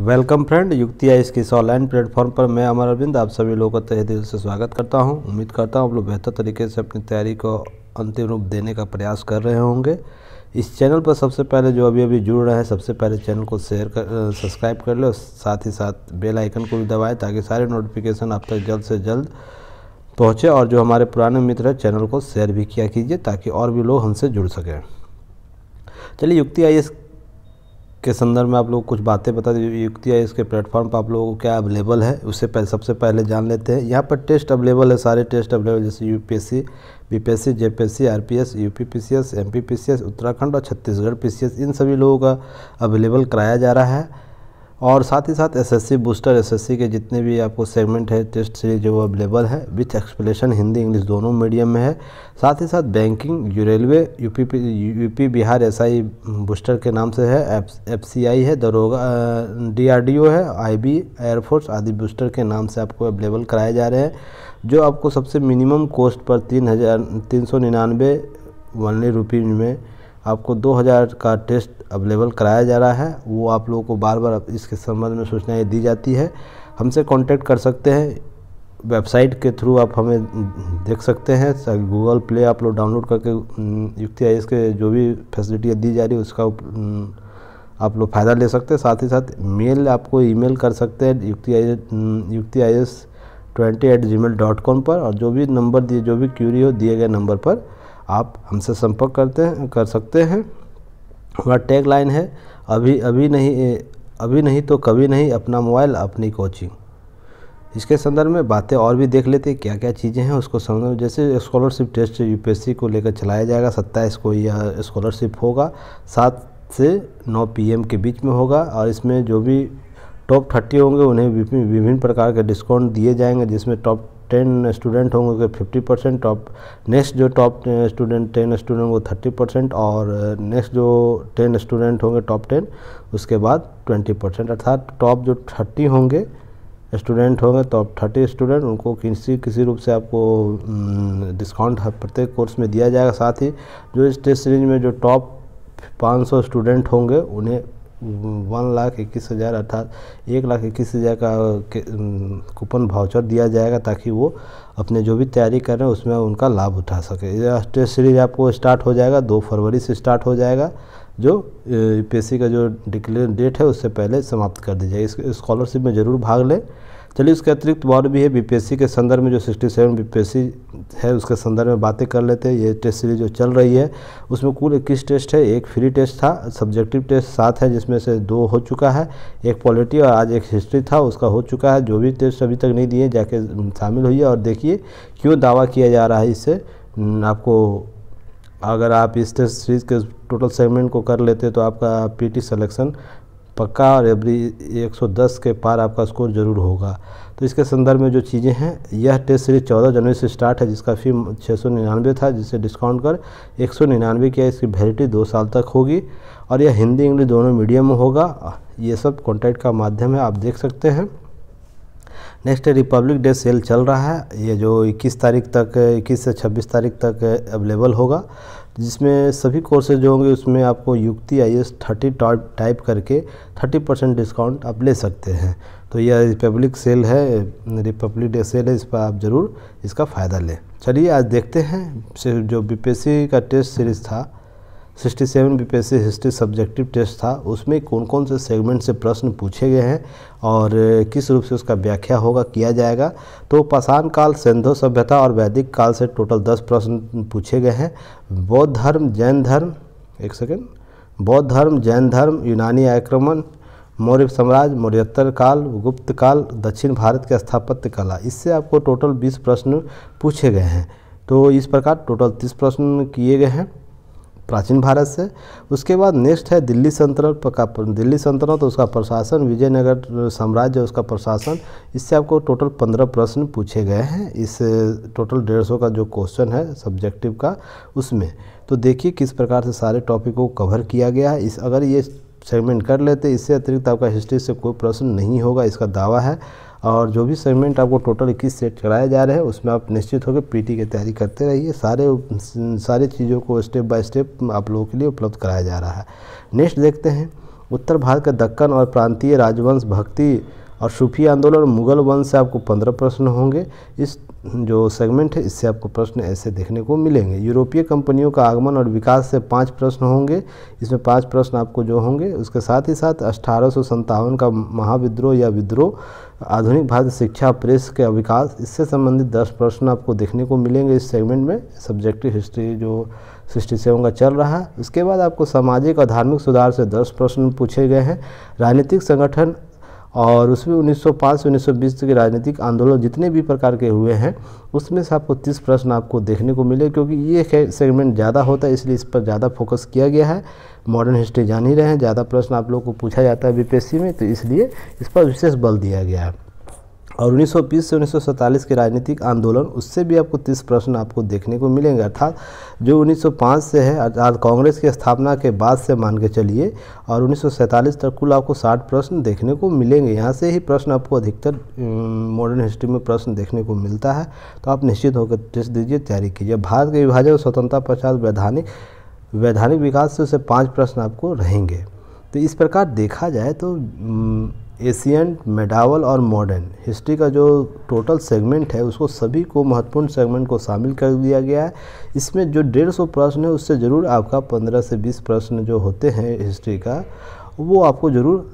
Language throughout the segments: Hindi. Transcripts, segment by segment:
वेलकम फ्रेंड युक्ति आई इसके ऑनलाइन प्लेटफॉर्म पर मैं अमर अरविंद आप सभी लोगों का तहे दिल से स्वागत करता हूं उम्मीद करता हूं आप लोग बेहतर तरीके से अपनी तैयारी को अंतिम रूप देने का प्रयास कर रहे होंगे इस चैनल पर सबसे पहले जो अभी अभी जुड़ रहे हैं सबसे पहले चैनल को शेयर कर सब्सक्राइब कर लो साथ ही साथ बेल आइकन को भी दबाएँ ताकि सारे नोटिफिकेशन आप तक जल्द से जल्द पहुँचे और जो हमारे पुराने मित्र हैं चैनल को शेयर भी किया कीजिए ताकि और भी लोग हमसे जुड़ सकें चलिए युक्ति आई के संदर्भ में आप लोग कुछ बातें बता दें युक्तियाँ इसके प्लेटफॉर्म पर आप लोगों को क्या अवेलेबल है उससे पहले सबसे पहले जान लेते हैं यहाँ पर टेस्ट अवेलेबल है सारे टेस्ट अवेलेबल जैसे UPSC BPSC JPSC RPS UPPCS MPPCS Uttarakhand और छत्तीसगढ़ पीसीएस इन सभी लोगों का अवेलेबल कराया जा रहा है और साथ ही साथ एसएससी बूस्टर एसएससी के जितने भी आपको सेगमेंट है टेस्ट सीरीज वो अवेलेबल है विथ एक्सप्लेशन हिंदी इंग्लिश दोनों मीडियम में है साथ ही साथ बैंकिंग यू railway UP UP Bihar SI booster के नाम से है एफसीआई है दरोगा डीआरडीओ है आईबी एयरफोर्स आदि बूस्टर के नाम से आपको अवेलेबल कराए जा रहे हैं जो आपको सबसे मिनिमम कॉस्ट पर तीन हज़ार तीन सौ निन्यानवे में आपको 2000 का टेस्ट अवेलेबल कराया जा रहा है वो आप लोगों को बार बार इसके संबंध में सूचनाएँ दी जाती है हमसे कॉन्टैक्ट कर सकते हैं वेबसाइट के थ्रू आप हमें देख सकते हैं गूगल प्ले आप लोग डाउनलोड करके युक्ति आई के जो भी फैसिलिटियाँ दी जा रही है उसका आप लोग फ़ायदा ले सकते हैं साथ ही साथ मेल आपको ईमेल कर सकते हैं Yukti I Yukti I S twenty eight gmail dot com पर और जो भी नंबर दिए जो भी क्यूरी हो दिए गए नंबर पर आप हमसे संपर्क करते हैं कर सकते हैं हमारा टैग लाइन है अभी अभी नहीं अभी नहीं तो कभी नहीं अपना मोबाइल अपनी कोचिंग इसके संदर्भ में बातें और भी देख लेते हैं क्या क्या चीज़ें हैं उसको समझ जैसे स्कॉलरशिप टेस्ट यूपीएससी को लेकर चलाया जाएगा सत्ताईस को यह स्कॉलरशिप होगा सात से नौ पीएम के बीच में होगा और इसमें जो भी टॉप थर्टी होंगे उन्हें विभिन्न प्रकार के डिस्काउंट दिए जाएंगे जिसमें टॉप टेन स्टूडेंट होंगे के फिफ्टी परसेंट टॉप नेक्स्ट जो टॉप स्टूडेंट टेन स्टूडेंट वो थर्टी परसेंट और नेक्स्ट uh, जो टेन स्टूडेंट होंगे टॉप टेन उसके बाद ट्वेंटी परसेंट अर्थात टॉप जो थर्टी होंगे स्टूडेंट होंगे टॉप थर्टी स्टूडेंट उनको किसी किसी रूप से आपको डिस्काउंट प्रत्येक कोर्स में दिया जाएगा साथ ही जो इस टेस्ट सीरीज में जो टॉप पाँच स्टूडेंट होंगे उन्हें वन लाख इक्कीस हज़ार अर्थात एक लाख इक्कीस हज़ार का कूपन भाउचर दिया जाएगा ताकि वो अपने जो भी तैयारी कर रहे हैं उसमें उनका लाभ उठा सके यह टेस्ट सीरीज आपको स्टार्ट हो जाएगा दो फरवरी से स्टार्ट हो जाएगा जो यू का जो डिक्लेयर डेट है उससे पहले समाप्त कर दी जाएगी इस स्कॉलरशिप में ज़रूर भाग लें चलिए उसके अतिरिक्त और भी है बीपीएससी के संदर्भ में जो 67 सेवन है उसके संदर्भ में बातें कर लेते हैं ये टेस्ट सीरीज जो चल रही है उसमें कुल इक्कीस टेस्ट है एक फ्री टेस्ट था सब्जेक्टिव टेस्ट सात है जिसमें से दो हो चुका है एक पॉलिटी और आज एक हिस्ट्री था उसका हो चुका है जो भी टेस्ट अभी तक नहीं दिए जाके शामिल हुई है और देखिए क्यों दावा किया जा रहा है इससे आपको अगर आप इस टेस्ट सीरीज़ के टोटल सेगमेंट को कर लेते तो आपका पीटी सिलेक्शन पक्का और एवरी 110 के पार आपका स्कोर ज़रूर होगा तो इसके संदर्भ में जो चीज़ें हैं यह टेस्ट सीरीज 14 जनवरी से स्टार्ट है जिसका फी छः था जिसे डिस्काउंट कर एक सौ निन्यानवे किया इसकी वैलिटी दो साल तक होगी और यह हिंदी इंग्लिश दोनों मीडियम में होगा ये सब कॉन्टैक्ट का माध्यम है आप देख सकते हैं नेक्स्ट रिपब्लिक डे सेल चल रहा है ये जो 21 तारीख तक 21 से 26 तारीख तक अवेलेबल होगा जिसमें सभी कोर्सेज जो होंगे उसमें आपको Yukti I S thirty type करके थर्टी परसेंट डिस्काउंट आप ले सकते हैं तो यह रिपब्लिक सेल है रिपब्लिक डे सेल है इस पर आप ज़रूर इसका फ़ायदा लें चलिए आज देखते हैं जो बी का टेस्ट सीरीज़ था sixty seven BPSC history subjective test था उसमें कौन कौन से सेगमेंट से प्रश्न पूछे गए हैं और किस रूप से उसका व्याख्या होगा किया जाएगा तो पाषाण काल सिंधु सभ्यता और वैदिक काल से टोटल दस प्रश्न पूछे गए हैं बौद्ध धर्म जैन धर्म एक सेकेंड बौद्ध धर्म जैन धर्म यूनानी आक्रमण मौर्य साम्राज्य मौर्योत्तर काल गुप्त काल दक्षिण भारत के स्थापत्य कला इससे आपको टोटल 20 प्रश्न पूछे गए हैं तो इस प्रकार टोटल 30 प्रश्न किए गए हैं प्राचीन भारत से उसके बाद नेक्स्ट है दिल्ली सल्तनत का दिल्ली सल्तनत तो उसका प्रशासन विजयनगर साम्राज्य उसका प्रशासन इससे आपको टोटल पंद्रह प्रश्न पूछे गए हैं इस टोटल डेढ़ सौ का जो क्वेश्चन है सब्जेक्टिव का उसमें तो देखिए किस प्रकार से सारे टॉपिक को कवर किया गया है इस अगर ये सेगमेंट कर लेते इससे अतिरिक्त आपका हिस्ट्री से कोई प्रश्न नहीं होगा इसका दावा है और जो भी सेगमेंट आपको टोटल इक्कीस सेट कराए जा रहे हैं उसमें आप निश्चित होकर पीटी की तैयारी करते रहिए सारे सारे चीज़ों को स्टेप बाय स्टेप आप लोगों के लिए उपलब्ध कराया जा रहा है नेक्स्ट देखते हैं उत्तर भारत का दक्कन और प्रांतीय राजवंश भक्ति और सूफी आंदोलन मुगल वंश से आपको पंद्रह प्रश्न होंगे इस जो सेगमेंट है इससे आपको प्रश्न ऐसे देखने को मिलेंगे यूरोपीय कंपनियों का आगमन और विकास से पांच प्रश्न होंगे इसमें पांच प्रश्न आपको जो होंगे उसके साथ ही साथ अठारह का महाविद्रोह या विद्रोह आधुनिक भारत शिक्षा प्रेस का विकास इससे संबंधित दस प्रश्न आपको देखने को मिलेंगे इस सेगमेंट में सब्जेक्टिव हिस्ट्री जो सिक्सटी सेवन का चल रहा है उसके बाद आपको सामाजिक और धार्मिक सुधार से दस प्रश्न पूछे गए हैं राजनीतिक संगठन और उसमें 1905 से 1920 के राजनीतिक आंदोलन जितने भी प्रकार के हुए हैं उसमें से आपको तीस प्रश्न आपको देखने को मिले क्योंकि ये सेगमेंट ज़्यादा होता है इसलिए इस पर ज़्यादा फोकस किया गया है मॉडर्न हिस्ट्री जान ही रहे हैं ज़्यादा प्रश्न आप लोग को पूछा जाता है बीपीएससी में तो इसलिए इस पर विशेष बल दिया गया है और 1920 से 1947 के राजनीतिक आंदोलन उससे भी आपको 30 प्रश्न आपको देखने को मिलेंगे अर्थात जो 1905 से है अर्थात कांग्रेस की स्थापना के बाद से मान के चलिए और 1947 तक कुल आपको 60 प्रश्न देखने को मिलेंगे यहाँ से ही प्रश्न आपको अधिकतर मॉडर्न हिस्ट्री में प्रश्न देखने को मिलता है तो आप निश्चित होकर टेस्ट दीजिए तैयारी कीजिए भारत के विभाजन स्वतंत्रता पश्चात वैधानिक वैधानिक विकास से उसे पाँच प्रश्न आपको रहेंगे तो इस प्रकार देखा जाए तो एशियंट मेडावल और मॉडर्न हिस्ट्री का जो टोटल सेगमेंट है उसको सभी को महत्वपूर्ण सेगमेंट को शामिल कर दिया गया है इसमें जो डेढ़ सौ प्रश्न है उससे ज़रूर आपका पंद्रह से बीस प्रश्न जो होते हैं हिस्ट्री का वो आपको ज़रूर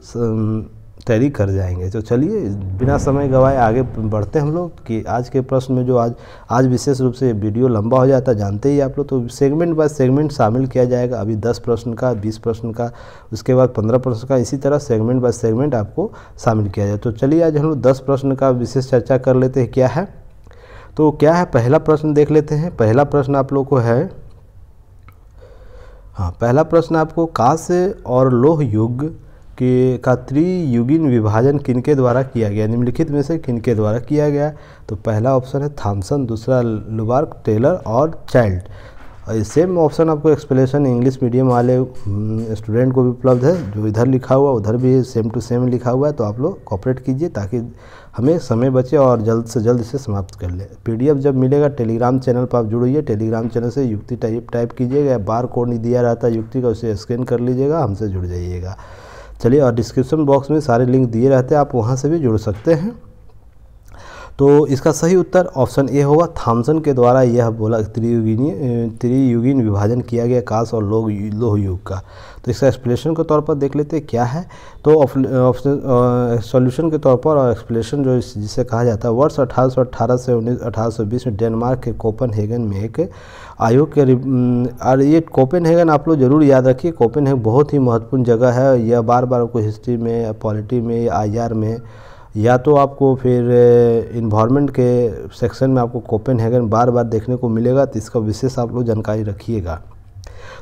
तैरी कर जाएंगे तो चलिए बिना समय गवाए आगे बढ़ते हम लोग कि आज के प्रश्न में जो आज आज विशेष रूप से वीडियो लंबा हो जाता जानते ही आप लोग तो सेगमेंट बाय सेगमेंट शामिल किया जाएगा अभी दस प्रश्न का बीस प्रश्न का उसके बाद पंद्रह प्रश्न का इसी तरह सेगमेंट बाय सेगमेंट आपको शामिल किया जाए तो चलिए आज हम लोग दस प्रश्न का विशेष चर्चा कर लेते हैं क्या है तो क्या है पहला प्रश्न देख लेते हैं पहला प्रश्न आप लोग को है हाँ पहला प्रश्न आपको कांस्य और लोह युग कि का त्रियुगिन विभाजन किनके द्वारा किया गया निम्नलिखित में से किनके द्वारा किया गया तो पहला ऑप्शन है थॉम्सन दूसरा लुबार्क टेलर और चाइल्ड और सेम ऑप्शन आपको एक्सप्लेनेशन इंग्लिश मीडियम वाले स्टूडेंट को भी उपलब्ध है जो इधर लिखा हुआ उधर भी सेम टू सेम लिखा हुआ है तो आप लोग कॉपरेट कीजिए ताकि हमें समय बचे और जल्द से जल्द इसे समाप्त कर ले पीडीएफ जब मिलेगा टेलीग्राम चैनल पर आप जुड़िए टेलीग्राम चैनल से युक्ति टाइप टाइप कीजिएगा बार कोड नहीं दिया रहता युक्ति का उसे स्कैन कर लीजिएगा हमसे जुड़ जाइएगा चलिए और डिस्क्रिप्शन बॉक्स में सारे लिंक दिए रहते हैं आप वहाँ से भी जुड़ सकते हैं तो इसका सही उत्तर ऑप्शन ए होगा थॉमसन के द्वारा यह बोला त्रियुगिन त्रियुगिन विभाजन किया गया काश और लोह लोह युग का तो इसका एक्सप्लेनेशन के तौर पर देख लेते क्या है तो ऑप्शन सॉल्यूशन के तौर पर और एक्सप्लेनेशन जो जिसे कहा जाता है वर्ष अठारह से उन्नीस अठारह में डेनमार्क के हेगन में एक आयोग के और ये हेगन आप लोग जरूर याद रखिए कोपेनहेगन बहुत ही महत्वपूर्ण जगह है यह बार बार आपको हिस्ट्री में पॉलिटी में आई में या तो आपको फिर इन्वामेंट के सेक्शन में आपको हैगन बार बार देखने को मिलेगा तो इसका विशेष आप लोग जानकारी रखिएगा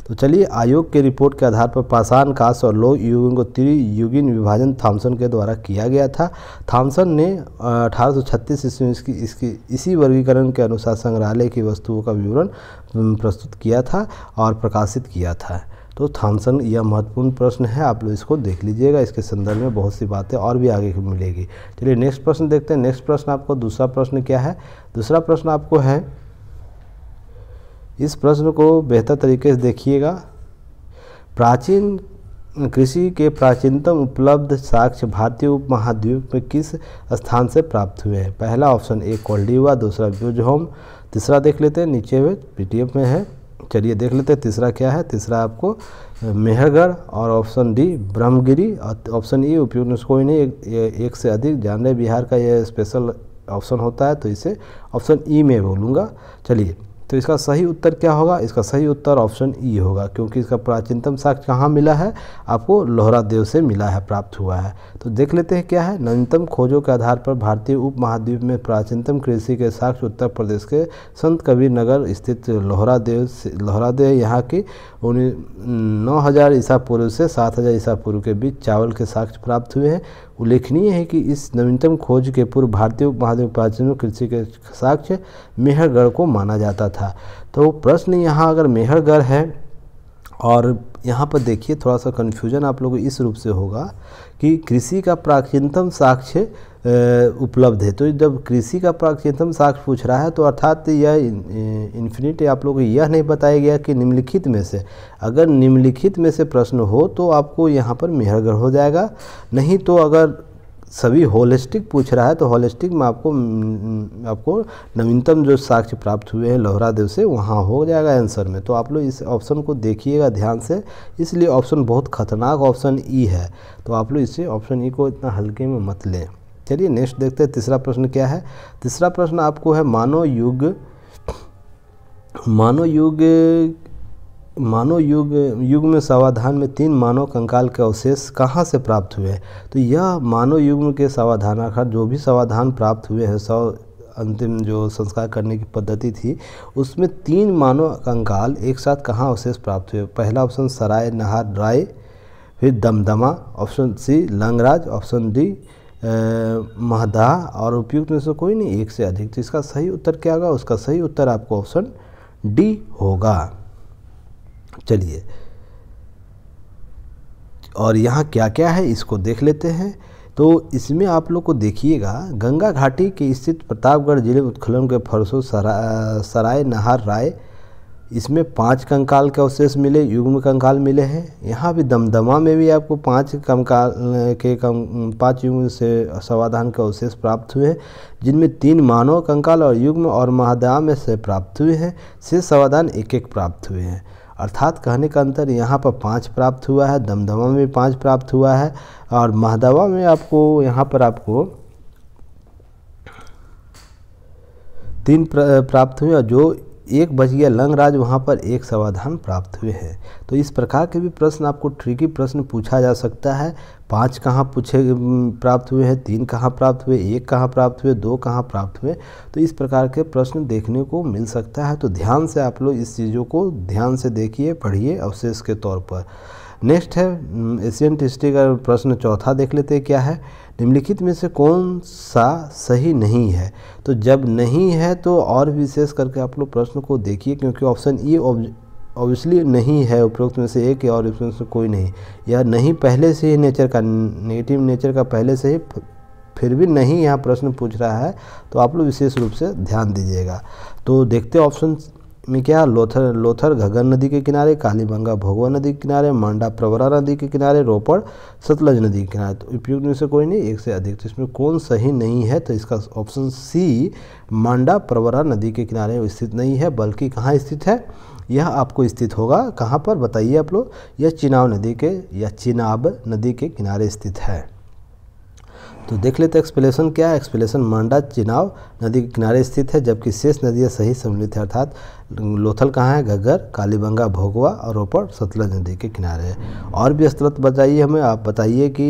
तो चलिए आयोग के रिपोर्ट के आधार पर पाषाण काश और लो युगिन को त्रियुगिन विभाजन थाम्सन के द्वारा किया गया था थॉम्सन ने अठारह सौ छत्तीस ईस्वी इसकी इसकी इसी वर्गीकरण के अनुसार संग्रहालय की वस्तुओं का विवरण प्रस्तुत किया था और प्रकाशित किया था तो थॉमसन यह महत्वपूर्ण प्रश्न है आप लोग इसको देख लीजिएगा इसके संदर्भ में बहुत सी बातें और भी आगे मिलेगी चलिए नेक्स्ट प्रश्न देखते हैं नेक्स्ट प्रश्न आपको दूसरा प्रश्न क्या है दूसरा प्रश्न आपको है इस प्रश्न को बेहतर तरीके से देखिएगा प्राचीन कृषि के प्राचीनतम उपलब्ध साक्ष्य भारतीय उपमहाद्वीप में किस स्थान से प्राप्त हुए हैं पहला ऑप्शन ए कोल्डी दूसरा ब्यूज होम तीसरा देख लेते हैं नीचे में पी में है चलिए देख लेते हैं तीसरा क्या है तीसरा आपको मेहरगढ़ और ऑप्शन डी ब्रह्मगिरी और ऑप्शन ई उपयुक्त निष्कोई नहीं एक, एक से अधिक जानने बिहार का यह स्पेशल ऑप्शन होता है तो इसे ऑप्शन ई e में बोलूँगा चलिए तो इसका सही उत्तर क्या होगा इसका सही उत्तर ऑप्शन ई e होगा क्योंकि इसका प्राचीनतम साक्ष्य कहाँ मिला है आपको लोहरादेव से मिला है प्राप्त हुआ है तो देख लेते हैं क्या है नवीनतम खोजों के आधार पर भारतीय उप महाद्वीप में प्राचीनतम कृषि के साक्ष्य उत्तर प्रदेश के संत कबीर नगर स्थित लोहरादेव से लोहरादेव यहाँ की उन्नीस नौ हज़ार ईसा पूर्व से सात हज़ार ईसा पूर्व के बीच चावल के साक्ष्य प्राप्त हुए हैं उल्लेखनीय है कि इस नवीनतम खोज के पूर्व भारतीय महादेव प्राचीन कृषि के साक्ष्य मेहरगढ़ को माना जाता था तो प्रश्न यहाँ अगर मेहरगढ़ है और यहाँ पर देखिए थोड़ा सा कन्फ्यूजन आप लोगों इस रूप से होगा कि कृषि का प्राचीनतम साक्ष्य उपलब्ध है तो जब कृषि का प्राचीनतम साक्ष्य पूछ रहा है तो अर्थात यह इन्फिनिट आप लोगों को यह नहीं बताया गया कि निम्नलिखित में से अगर निम्नलिखित में से प्रश्न हो तो आपको यहाँ पर मेहरगढ़ हो जाएगा नहीं तो अगर सभी होलिस्टिक पूछ रहा है तो होलिस्टिक में आपको आपको नवीनतम जो साक्ष्य प्राप्त हुए हैं लोहरा देव से वहाँ हो जाएगा आंसर में तो आप लोग इस ऑप्शन को देखिएगा ध्यान से इसलिए ऑप्शन बहुत खतरनाक ऑप्शन ई है तो आप लोग इसे ऑप्शन ई को इतना हल्के में मत लें चलिए नेक्स्ट देखते हैं तीसरा प्रश्न क्या है तीसरा प्रश्न आपको है मानव युग मानव युग मानव युग युग में सावधान में तीन मानव कंकाल के अवशेष कहाँ से प्राप्त हुए हैं तो यह मानव युग के सावधान आखिर जो भी सावधान प्राप्त हुए हैं सौ अंतिम जो संस्कार करने की पद्धति थी उसमें तीन मानव कंकाल एक साथ कहाँ अवशेष प्राप्त हुए पहला ऑप्शन सराय नहार राय फिर Damdama option C Langhnaj option D Mahadaha और उपयुक्त में से कोई नहीं एक से अधिक तो इसका सही उत्तर क्या होगा उसका सही उत्तर आपको ऑप्शन डी होगा चलिए और यहाँ क्या क्या है इसको देख लेते हैं तो इसमें आप लोग को देखिएगा गंगा घाटी के स्थित प्रतापगढ़ जिले उत्खनन के फरसो सरा, सराय नहार राय इसमें पांच कंकाल के अवशेष मिले युग्म कंकाल मिले हैं यहाँ भी दमदमा में भी आपको पांच कंकाल के कम पाँच युग्म से समाधान के अवशेष प्राप्त हुए हैं जिनमें तीन मानव कंकाल और युग्म और महादाम से प्राप्त हुए हैं से समाधान एक एक प्राप्त हुए हैं अर्थात कहने का अंतर यहाँ पर पाँच प्राप्त हुआ है दमदमा में पाँच प्राप्त हुआ है और महदवा में आपको यहाँ पर आपको तीन प्राप्त हुए और जो एक बज गया लंगराज वहाँ पर एक समाधान प्राप्त हुए हैं तो इस प्रकार के भी प्रश्न आपको ट्रिकी प्रश्न पूछा जा सकता है पाँच कहाँ पूछे प्राप्त हुए हैं तीन कहाँ प्राप्त हुए एक कहाँ प्राप्त हुए दो कहाँ प्राप्त हुए तो इस प्रकार के प्रश्न देखने को मिल सकता है तो ध्यान से आप लोग इस चीज़ों को ध्यान से देखिए पढ़िए अवशेष के तौर पर नेक्स्ट है एशियन हिस्ट्री का प्रश्न चौथा देख लेते हैं क्या है निम्नलिखित में से कौन सा सही नहीं है तो जब नहीं है तो और विशेष करके आप लोग प्रश्न को देखिए क्योंकि ऑप्शन ई e ऑब्वियसली नहीं है उपरोक्त में से एक और ऑप्शन से कोई नहीं यह नहीं पहले से ही नेचर का नेगेटिव नेचर का पहले से ही फिर भी नहीं यहाँ प्रश्न पूछ रहा है तो आप लोग विशेष रूप से ध्यान दीजिएगा तो देखते ऑप्शन में क्या लोथर लोथर घगन नदी के किनारे कालीबंगा भगवा नदी के किनारे मांडा प्रवरा नदी के किनारे रोपड़ सतलज नदी के किनारे तो उपयुक्त में से कोई नहीं एक से अधिक तो इसमें कौन सही नहीं है तो इसका ऑप्शन सी मांडा प्रवरा नदी के किनारे स्थित नहीं है बल्कि कहाँ स्थित है यह आपको स्थित होगा कहाँ पर बताइए आप लोग यह चिनाव नदी के या चिनाब नदी के किनारे स्थित है तो देख लेते एक्सप्लेसन क्या है एक्सप्लेसन मांडा चिनाव नदी के किनारे स्थित है जबकि शेष नदियाँ सही सम्मिलित है अर्थात लोथल कहाँ है घग्गर कालीबंगा भोगवा और रोपड़ सतलज नदी के किनारे है और भी स्त्रोत बताइए हमें आप बताइए कि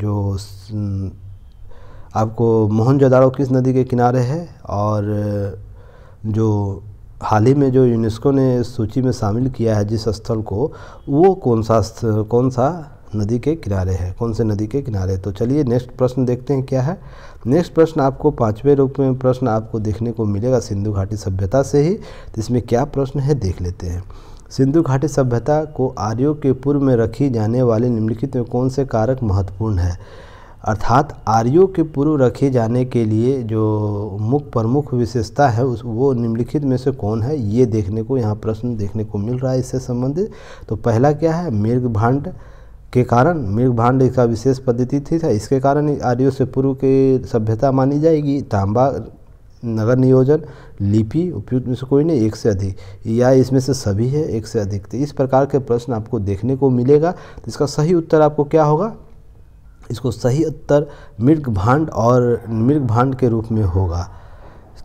जो आपको मोहनजोदाड़ो किस नदी के किनारे है और जो हाल ही में जो यूनेस्को ने सूची में शामिल किया है जिस स्थल को वो कौन सा कौन सा नदी के किनारे है कौन से नदी के किनारे तो चलिए नेक्स्ट प्रश्न देखते हैं क्या है नेक्स्ट प्रश्न आपको पाँचवें रूप में प्रश्न आपको देखने को मिलेगा सिंधु घाटी सभ्यता से ही तो इसमें क्या प्रश्न है देख लेते हैं सिंधु घाटी सभ्यता को आर्यों के पूर्व में रखी जाने वाले निम्नलिखित में कौन से कारक महत्वपूर्ण है अर्थात आर्यों के पूर्व रखे जाने के लिए जो मुख्य प्रमुख विशेषता है उस वो निम्नलिखित में से कौन है ये देखने को यहाँ प्रश्न देखने को मिल रहा है इससे संबंधित तो पहला क्या है भांड के कारण मृग भांड का विशेष पद्धति थी था इसके कारण आर्यों से पूर्व के सभ्यता मानी जाएगी तांबा नगर नियोजन लिपि उपयुक्त में से कोई नहीं एक से अधिक या इसमें से सभी है एक से अधिक तो इस प्रकार के प्रश्न आपको देखने को मिलेगा तो इसका सही उत्तर आपको क्या होगा इसको सही उत्तर मृग भांड और मृग भांड के रूप में होगा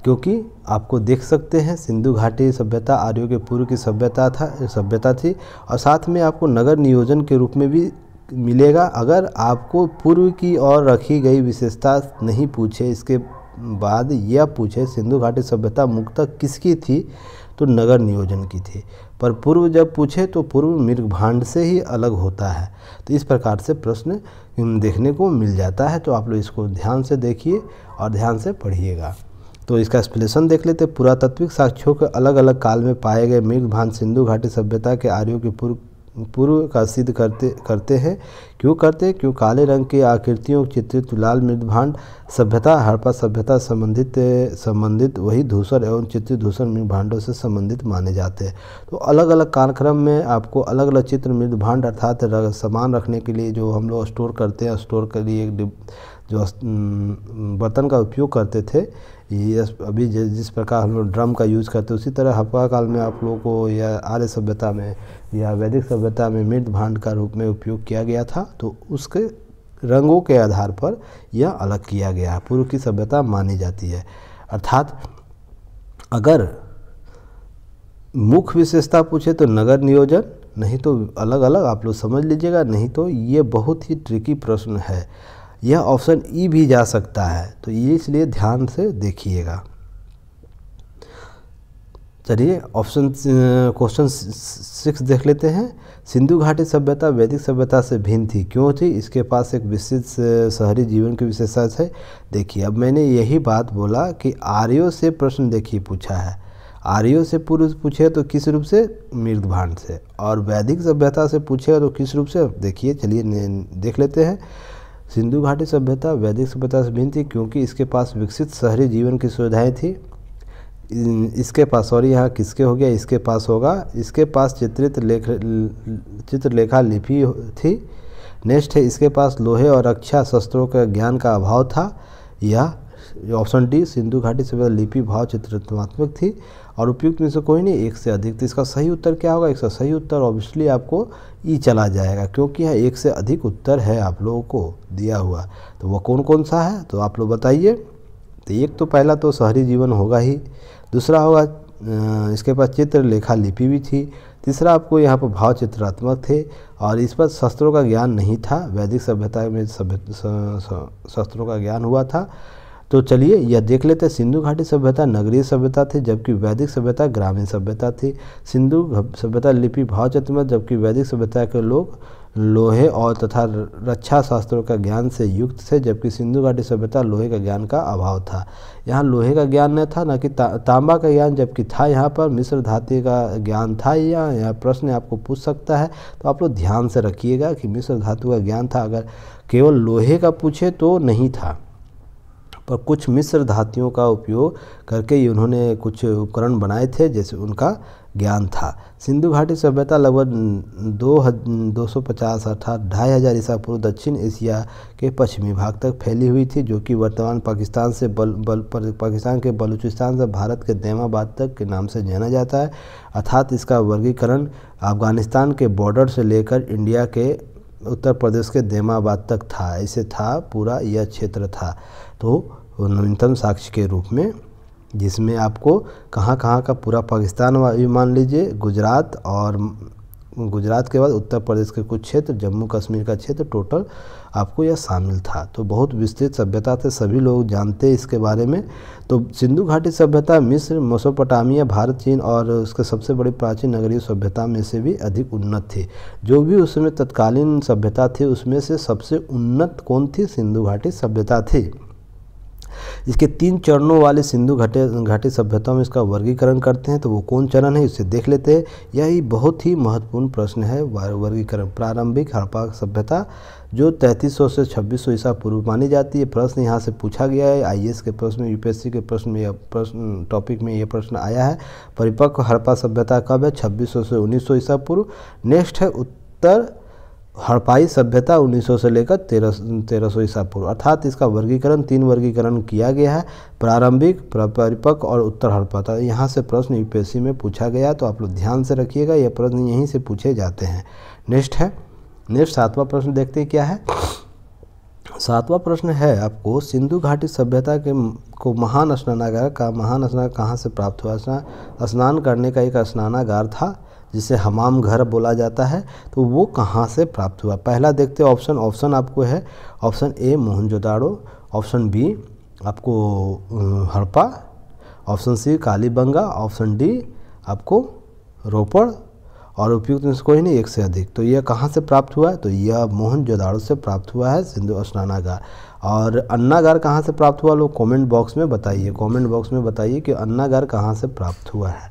क्योंकि आपको देख सकते हैं सिंधु घाटी सभ्यता आर्यों के पूर्व की सभ्यता था सभ्यता थी और साथ में आपको नगर नियोजन के रूप में भी मिलेगा अगर आपको पूर्व की ओर रखी गई विशेषता नहीं पूछे इसके बाद यह पूछे सिंधु घाटी सभ्यता मुक्त किसकी थी तो नगर नियोजन की थी पर पूर्व जब पूछे तो पूर्व भांड से ही अलग होता है तो इस प्रकार से प्रश्न देखने को मिल जाता है तो आप लोग इसको ध्यान से देखिए और ध्यान से पढ़िएगा तो इसका एक्सप्लेसन देख लेते पुरातत्विक साक्ष्यों के अलग अलग काल में पाए गए मृग भान सिंधु घाटी सभ्यता के आर्यों के पूर्व पूर्व का सिद्ध करते करते हैं क्यों करते हैं क्यों काले रंग की आकृतियों चित्रित लाल मृदभांड सभ्यता हड़पा सभ्यता संबंधित संबंधित वही धूसर एवं चित्रित धूसर मृदभांडों से संबंधित माने जाते हैं तो अलग अलग कार्यक्रम में आपको अलग अलग चित्र मृदभांड अर्थात सामान रखने के लिए जो हम लोग स्टोर करते हैं स्टोर के लिए एक जो बर्तन का उपयोग करते थे ये अभी जिस प्रकार हम लोग ड्रम का यूज़ करते हैं उसी तरह हफ्का काल में आप लोगों को या आर्य सभ्यता में या वैदिक सभ्यता में मृत भांड का रूप में उपयोग किया गया था तो उसके रंगों के आधार पर यह अलग किया गया पूर्व की सभ्यता मानी जाती है अर्थात अगर मुख्य विशेषता पूछे तो नगर नियोजन नहीं तो अलग अलग आप लोग समझ लीजिएगा नहीं तो ये बहुत ही ट्रिकी प्रश्न है यह ऑप्शन ई e भी जा सकता है तो ये इसलिए ध्यान से देखिएगा चलिए ऑप्शन क्वेश्चन सिक्स देख लेते हैं सिंधु घाटी सभ्यता वैदिक सभ्यता से भिन्न थी क्यों थी इसके पास एक विस्तृत शहरी जीवन की विशेषता है देखिए अब मैंने यही बात बोला कि आर्यो से प्रश्न देखिए पूछा है आर्यो से पुरुष पूछे तो किस रूप से मृदभांड से और वैदिक सभ्यता से पूछे तो किस रूप से देखिए चलिए देख लेते हैं सिंधु घाटी सभ्यता वैदिक सभ्यता से भिन्न थी क्योंकि इसके पास विकसित शहरी जीवन की सुविधाएँ थी इसके पास सॉरी यहाँ किसके हो गया इसके पास होगा इसके पास चित्रित लेख चित्रलेखा लिपि थी नेक्स्ट है इसके पास लोहे और रक्षा शस्त्रों का ज्ञान का अभाव था यह ऑप्शन डी सिंधु घाटी सभ्यता लिपि भाव चित्रात्मक थी और उपयुक्त में से कोई नहीं एक से अधिक तो इसका सही उत्तर क्या होगा इसका सही उत्तर ऑब्वियसली आपको ई चला जाएगा क्योंकि यहाँ एक से अधिक उत्तर है आप लोगों को दिया हुआ तो वह कौन कौन सा है तो आप लोग बताइए तो एक तो पहला तो शहरी जीवन होगा ही दूसरा होगा इसके पास चित्र लेखा लिपि भी थी तीसरा आपको यहाँ पर भाव चित्रात्मक थे और इस पर शस्त्रों का ज्ञान नहीं था वैदिक सभ्यता में सभ्य शस्त्रों का ज्ञान हुआ था तो चलिए यह देख लेते हैं सिंधु घाटी सभ्यता नगरीय सभ्यता थी जबकि वैदिक सभ्यता ग्रामीण सभ्यता थी सिंधु सभ्यता लिपि भाव में जबकि वैदिक सभ्यता के लोग लोहे और तथा रक्षा शास्त्रों का ज्ञान से युक्त थे जबकि सिंधु घाटी सभ्यता लोहे का ज्ञान का अभाव था यहाँ लोहे का ज्ञान न था न कि ता, तांबा का ज्ञान जबकि था यहाँ पर मिश्र धातु का ज्ञान था या यहाँ प्रश्न आपको पूछ सकता है तो आप लोग ध्यान से रखिएगा कि मिश्र धातु का ज्ञान था अगर केवल लोहे का पूछे तो नहीं था पर कुछ मिश्र धातुओं का उपयोग करके उन्होंने कुछ उपकरण बनाए थे जैसे उनका ज्ञान था सिंधु घाटी सभ्यता लगभग दो दो सौ पचास अर्थात ढाई हज़ार ईसा पूर्व दक्षिण एशिया के पश्चिमी भाग तक फैली हुई थी जो कि वर्तमान पाकिस्तान से बल बल पाकिस्तान के बलूचिस्तान से भारत के दैमाबाद तक के नाम से जाना जाता है अर्थात इसका वर्गीकरण अफगानिस्तान के बॉर्डर से लेकर इंडिया के उत्तर प्रदेश के दैमाबाद तक था ऐसे था पूरा यह क्षेत्र था तो नवीनतम साक्ष्य के रूप में जिसमें आपको कहाँ कहाँ का पूरा पाकिस्तान भी मान लीजिए गुजरात और गुजरात के बाद उत्तर प्रदेश के कुछ क्षेत्र जम्मू कश्मीर का क्षेत्र टोटल आपको यह शामिल था तो बहुत विस्तृत सभ्यता थे सभी लोग जानते हैं इसके बारे में तो सिंधु घाटी सभ्यता मिस्र मोसोपोटामिया भारत चीन और उसके सबसे बड़ी प्राचीन नगरीय सभ्यता में से भी अधिक उन्नत थी जो भी उसमें तत्कालीन सभ्यता थी उसमें से सबसे उन्नत कौन थी सिंधु घाटी सभ्यता थी इसके तीन चरणों वाले सिंधु घाटे घाटी सभ्यता में इसका वर्गीकरण करते हैं तो वो कौन चरण है इसे देख लेते हैं यही बहुत ही महत्वपूर्ण प्रश्न है वर्गीकरण प्रारंभिक हड़प्पा सभ्यता जो 3300 से 2600 ईसा पूर्व मानी जाती है प्रश्न यहाँ से पूछा गया है आईएएस के प्रश्न में यूपीएससी के प्रश्न में यह प्रश्न टॉपिक में यह प्रश्न आया है परिपक्व हड़पा सभ्यता कब है 2600 से 1900 ईसा पूर्व नेक्स्ट है उत्तर हड़पाई सभ्यता 1900 से लेकर तेरह तेरह सौ ईसा पूर्व अर्थात इसका वर्गीकरण तीन वर्गीकरण किया गया है प्रारंभिक परिपक्व और उत्तर हड़पा था तो यहाँ से प्रश्न यूपीएससी में पूछा गया तो आप लोग ध्यान से रखिएगा ये प्रश्न यहीं से पूछे जाते हैं नेक्स्ट है नेक्स्ट सातवां प्रश्न देखते हैं क्या है सातवां प्रश्न है आपको सिंधु घाटी सभ्यता के को महान स्नानागार का महान स्नान कहाँ से प्राप्त हुआ स्नान स्नान करने का एक स्नानागार था जिसे हमाम घर बोला जाता है तो वो कहाँ से प्राप्त हुआ पहला देखते ऑप्शन ऑप्शन आपको है option A Mohenjodaro option B आपको Harappa option C Kalibangan option D आपको रोपड़ और उपयुक्त में ही कोई नहीं एक से अधिक तो यह कहाँ से प्राप्त हुआ है तो यह मोहन जोदाड़ो से प्राप्त हुआ है सिंधु स्नानागार और अन्नागार कहाँ से प्राप्त हुआ लोग कमेंट बॉक्स में बताइए कमेंट बॉक्स में बताइए कि अन्नागार कहाँ से प्राप्त हुआ है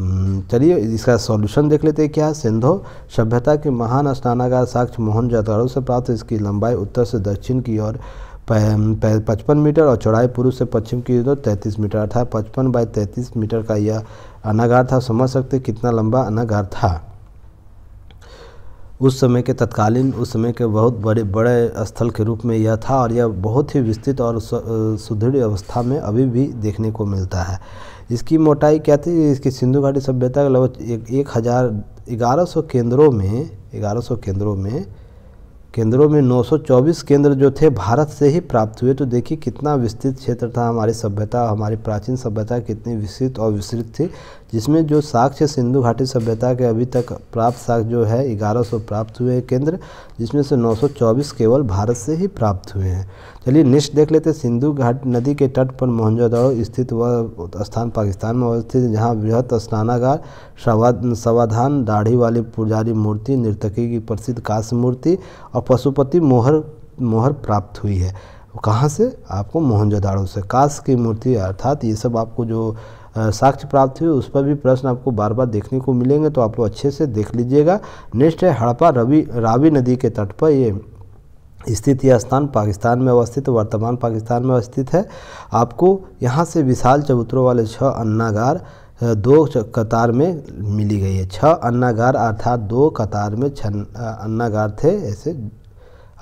चलिए इसका सॉल्यूशन देख लेते हैं क्या सिंधु सभ्यता के महान स्नानागार साक्ष्य मोहनजोदाड़ो से प्राप्त इसकी लंबाई उत्तर से दक्षिण की ओर पचपन मीटर और चौड़ाई पूर्व से पश्चिम की ओर तैंतीस मीटर था पचपन बाई तैंतीस मीटर का यह अनागार था समझ सकते कितना लंबा अनागार था उस समय के तत्कालीन उस समय के बहुत बड़े बड़े स्थल के रूप में यह था और यह बहुत ही विस्तृत और सुदृढ़ अवस्था में अभी भी देखने को मिलता है इसकी मोटाई क्या थी इसकी सिंधु घाटी सभ्यता के लगभग एक एक हज़ार ग्यारह सौ केंद्रों में ग्यारह सौ केंद्रों में केंद्रों में 924 केंद्र जो थे भारत से ही प्राप्त हुए तो देखिए कितना विस्तृत क्षेत्र था हमारी सभ्यता हमारी प्राचीन सभ्यता कितनी विस्तृत और विस्तृत थी जिसमें जो साक्ष्य सिंधु घाटी सभ्यता के अभी तक प्राप्त साक्ष्य जो है 1100 प्राप्त हुए केंद्र जिसमें से 924 केवल भारत से ही प्राप्त हुए हैं चलिए नेक्स्ट देख लेते हैं सिंधु घाट नदी के तट पर मोहनजोदाड़ो स्थित वह स्थान पाकिस्तान में अवस्थित जहाँ वृहत स्नानागार सवाधान दाढ़ी वाली पुजारी मूर्ति नृतकी की प्रसिद्ध काश मूर्ति और पशुपति मोहर मोहर प्राप्त हुई है कहाँ से आपको मोहनजोदाड़ो से काश की मूर्ति अर्थात ये सब आपको जो साक्ष्य प्राप्त हुए उस पर भी प्रश्न आपको बार बार देखने को मिलेंगे तो आप लोग अच्छे से देख लीजिएगा नेक्स्ट है हड़प्पा रवि रावी नदी के तट पर ये स्थित यह स्थान पाकिस्तान में अवस्थित वर्तमान पाकिस्तान में अवस्थित है आपको यहाँ से विशाल चबूतरों वाले छः अन्नागार दो कतार में मिली गई है छः अन्नागार अर्थात दो कतार में छ अन्नागार थे ऐसे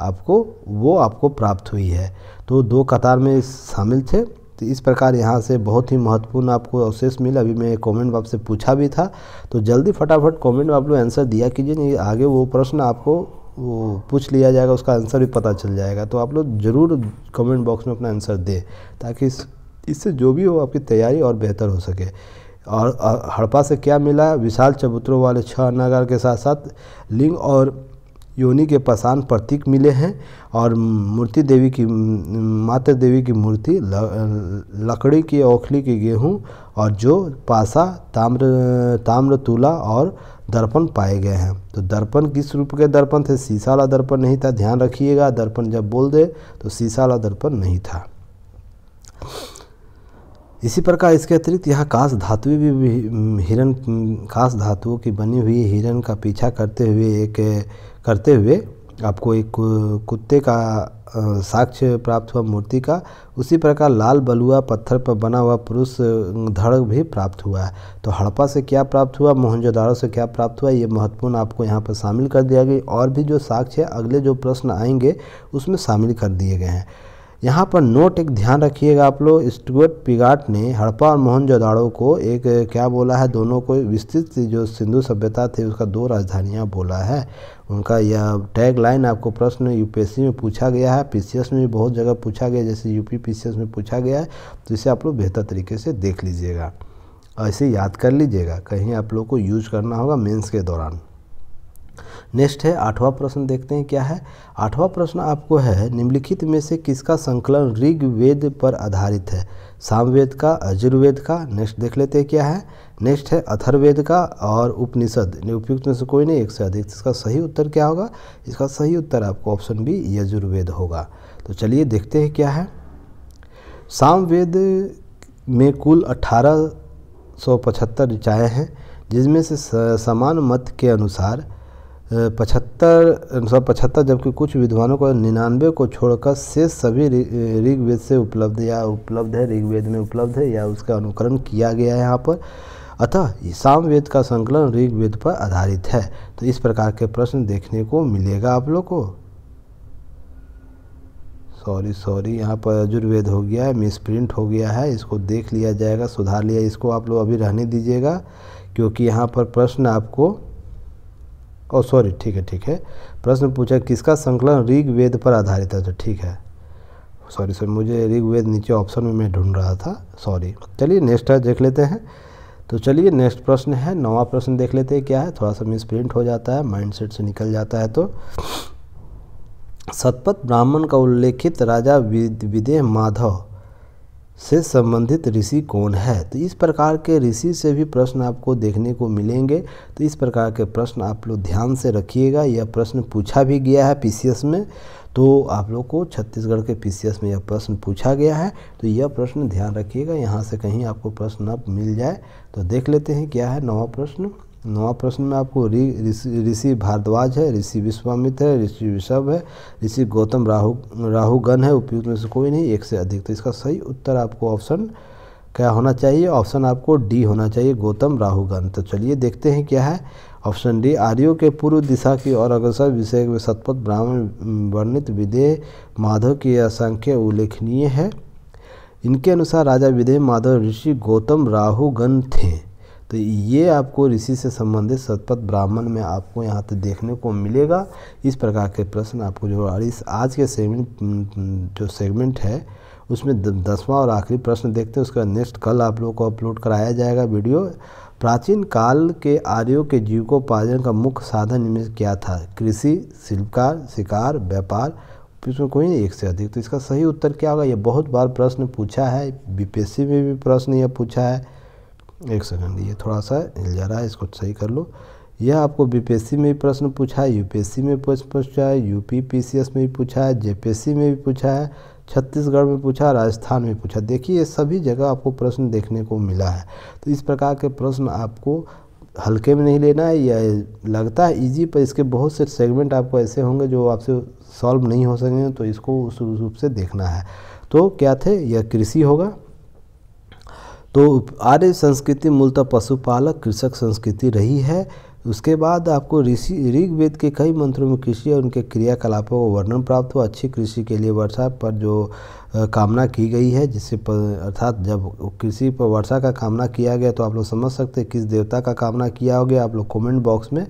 आपको वो आपको प्राप्त हुई है तो दो कतार में शामिल थे तो इस प्रकार यहाँ से बहुत ही महत्वपूर्ण आपको अवशेष मिला अभी मैं कमेंट से पूछा भी था तो जल्दी फटाफट कमेंट में आप लोग आंसर दिया कीजिए नहीं आगे वो प्रश्न आपको वो पूछ लिया जाएगा उसका आंसर भी पता चल जाएगा तो आप लोग ज़रूर कमेंट बॉक्स में अपना आंसर दें ताकि इस इससे जो भी हो आपकी तैयारी और बेहतर हो सके और हड़प्पा से क्या मिला विशाल चबूतरों वाले छह अनागार के साथ साथ लिंग और योनि के पसान प्रतीक मिले हैं और मूर्ति देवी की माता देवी की मूर्ति लकड़ी की ओखली की गेहूं और जो पासा ताम्र ताम्र तुला और दर्पण पाए गए हैं तो दर्पण किस रूप के दर्पण थे शीशा वाला दर्पण नहीं था ध्यान रखिएगा दर्पण जब बोल दे तो शीशा वाला दर्पण नहीं था इसी प्रकार इसके अतिरिक्त यह कांस धातु भी हिरण कांस धातुओं की बनी हुई हिरण का पीछा करते हुए एक करते हुए आपको एक कुत्ते का साक्ष्य प्राप्त हुआ मूर्ति का उसी प्रकार लाल बलुआ पत्थर पर बना हुआ पुरुष धड़ भी प्राप्त हुआ है तो हड़प्पा से क्या प्राप्त हुआ मोहनजोदारों से क्या प्राप्त हुआ ये महत्वपूर्ण आपको यहाँ पर शामिल कर दिया गया और भी जो साक्ष्य अगले जो प्रश्न आएंगे उसमें शामिल कर दिए गए हैं यहाँ पर नोट एक ध्यान रखिएगा आप लोग स्टुअर्ट पिगाट ने हड़प्पा और मोहनजोदाड़ो को एक क्या बोला है दोनों को विस्तृत जो सिंधु सभ्यता थी उसका दो राजधानियाँ बोला है उनका यह टैग लाइन आपको प्रश्न यूपीएससी में पूछा गया है पीसीएस में भी बहुत जगह पूछा गया जैसे यूपी पीसीएस में पूछा गया है तो इसे आप लोग बेहतर तरीके से देख लीजिएगा और इसे याद कर लीजिएगा कहीं आप लोग को यूज करना होगा मेन्स के दौरान नेक्स्ट है आठवां प्रश्न देखते हैं क्या है आठवां प्रश्न आपको है निम्नलिखित में से किसका संकलन ऋग्वेद पर आधारित है सामवेद का अजुर्वेद का नेक्स्ट देख लेते हैं क्या है नेक्स्ट है अथर्वेद का और उपनिषद उपयुक्त में से कोई नहीं एक से अधिक इसका सही उत्तर क्या होगा इसका सही उत्तर आपको ऑप्शन बी यजुर्वेद होगा तो चलिए देखते हैं क्या है सामवेद में कुल अठारह सौ पचहत्तर ऋचाएँ हैं जिसमें से समान मत के अनुसार पचहत्तर सौ पचहत्तर जबकि कुछ विद्वानों को निन्यानवे को छोड़कर से सभी ऋग्वेद से उपलब्ध या उपलब्ध है ऋग्वेद में उपलब्ध है या उसका अनुकरण किया गया है यहाँ पर अतः सामवेद का संकलन ऋग्वेद पर आधारित है तो इस प्रकार के प्रश्न देखने को मिलेगा आप लोग को सॉरी सॉरी यहाँ पर अजुर्वेद हो गया है मिस प्रिंट हो गया है इसको देख लिया जाएगा सुधार लिया इसको आप लोग अभी रहने दीजिएगा क्योंकि यहाँ पर प्रश्न आपको ओ सॉरी ठीक है ठीक है प्रश्न पूछा किसका संकलन ऋग्वेद पर आधारित है तो ठीक है सॉरी सॉरी मुझे ऋग्वेद नीचे ऑप्शन में मैं ढूंढ रहा था सॉरी चलिए नेक्स्ट देख लेते हैं तो चलिए नेक्स्ट प्रश्न है नवा प्रश्न देख लेते हैं क्या है थोड़ा सा मिस प्रिंट हो जाता है माइंड सेट से निकल जाता है तो सतपथ ब्राह्मण का उल्लेखित राजा विदेह माधव से संबंधित ऋषि कौन है तो इस प्रकार के ऋषि से भी प्रश्न आपको देखने को मिलेंगे तो इस प्रकार के प्रश्न आप लोग ध्यान से रखिएगा यह प्रश्न पूछा भी गया है पीसीएस में तो आप लोग को छत्तीसगढ़ के पीसीएस में यह प्रश्न पूछा गया है तो यह प्रश्न ध्यान रखिएगा यहाँ से कहीं आपको प्रश्न अब मिल जाए तो देख लेते हैं क्या है नवा प्रश्न नवा प्रश्न में आपको ऋषि रि, भारद्वाज है ऋषि विश्वामित्र है ऋषि ऋषभ है ऋषि गौतम राहु राहुगन है उपयुक्त में से कोई नहीं एक से अधिक तो इसका सही उत्तर आपको ऑप्शन क्या होना चाहिए ऑप्शन आपको डी होना चाहिए गौतम राहुगन तो चलिए देखते हैं क्या है ऑप्शन डी आर्यो के पूर्व दिशा की और अग्रसर विषय में सतपथ ब्राह्मण वर्णित विदेह माधव की असंख्य उल्लेखनीय है इनके अनुसार राजा विदेह माधव ऋषि गौतम राहुगन थे तो ये आपको ऋषि से संबंधित शतपथ ब्राह्मण में आपको यहाँ तक देखने को मिलेगा इस प्रकार के प्रश्न आपको जो इस आज के सेगमेंट जो सेगमेंट है उसमें दसवां और आखिरी प्रश्न देखते हैं उसका नेक्स्ट कल आप लोगों को अपलोड कराया जाएगा वीडियो प्राचीन काल के आर्यों के जीविकोपार्जन का मुख्य साधन इनमें क्या था कृषि शिल्पकार शिकार व्यापार इसमें कोई नहीं एक से अधिक तो इसका सही उत्तर क्या होगा ये बहुत बार प्रश्न पूछा है बीपीएससी में भी प्रश्न यह पूछा है एक सेकंड ये थोड़ा सा हिल जा रहा है इसको सही कर लो यह आपको बीपीएससी में भी प्रश्न पूछा है यूपीएससी में प्रश्न पूछा है यूपी पीसीएस में भी पूछा है जेपीएससी में भी पूछा है छत्तीसगढ़ में पूछा राजस्थान में पूछा देखिए ये सभी जगह आपको प्रश्न देखने को मिला है तो इस प्रकार के प्रश्न आपको हल्के में नहीं लेना है या लगता है इजी पर इसके बहुत से सेगमेंट आपको ऐसे होंगे जो आपसे सॉल्व नहीं हो सकेंगे तो इसको उस रूप से देखना है तो क्या थे यह कृषि होगा तो आर्य संस्कृति मूलतः पशुपालक कृषक संस्कृति रही है उसके बाद आपको ऋषि ऋग्वेद के कई मंत्रों में कृषि और उनके क्रियाकलापों का वर्णन प्राप्त हुआ अच्छी कृषि के लिए वर्षा पर जो कामना की गई है जिससे अर्थात जब कृषि पर वर्षा का कामना किया गया तो आप लोग समझ सकते हैं किस देवता का कामना किया हो गया आप लोग कमेंट बॉक्स में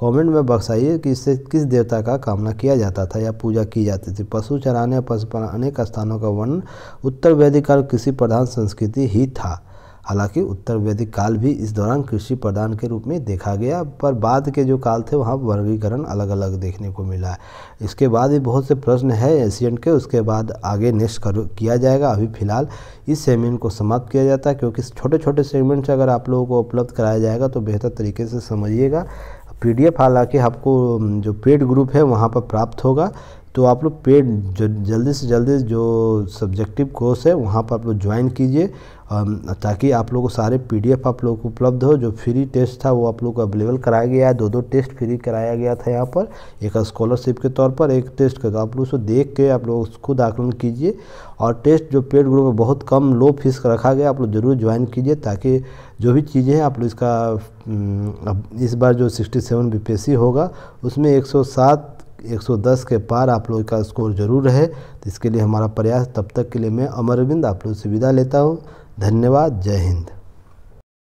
कमेंट में बक्साइए कि इससे किस देवता का कामना किया जाता था या पूजा की जाती थी पशु चराने और पशुपालन अनेक स्थानों का वर्णन उत्तर वैदिक काल कृषि प्रधान संस्कृति ही था हालांकि उत्तर वैदिक काल भी इस दौरान कृषि प्रधान के रूप में देखा गया पर बाद के जो काल थे वहाँ वर्गीकरण अलग अलग देखने को मिला इसके बाद भी बहुत से प्रश्न है एशियन के उसके बाद आगे नेक्स्ट कर किया जाएगा अभी फिलहाल इस सेगमेंट को समाप्त किया जाता है क्योंकि छोटे छोटे सेगमेंट से अगर आप लोगों को उपलब्ध कराया जाएगा तो बेहतर तरीके से समझिएगा पीडीएफ हालांकि आपको जो पेड ग्रुप है वहाँ पर प्राप्त होगा तो आप लोग पेड जल्दी से जल्दी जो सब्जेक्टिव कोर्स है वहाँ पर आप लोग ज्वाइन कीजिए ताकि आप लोगों को सारे पीडीएफ आप लोगों को उपलब्ध हो जो फ्री टेस्ट था वो आप लोगों को अवेलेबल कराया गया है दो दो टेस्ट फ्री कराया गया था यहाँ पर एक स्कॉलरशिप के तौर पर एक टेस्ट का तो आप लोग उसको देख के आप लोग खुद आकलन कीजिए और टेस्ट जो पेड ग्रुप में बहुत कम लो फीस का रखा गया आप लोग ज़रूर ज्वाइन कीजिए ताकि जो भी चीज़ें हैं आप लोग इसका इस बार जो सिक्सटी सेवन बी होगा उसमें सौ 110 के पार आप लोग का स्कोर ज़रूर रहे तो इसके लिए हमारा प्रयास तब तक के लिए मैं अमरविंद आप लोग से विदा लेता हूँ धन्यवाद जय हिंद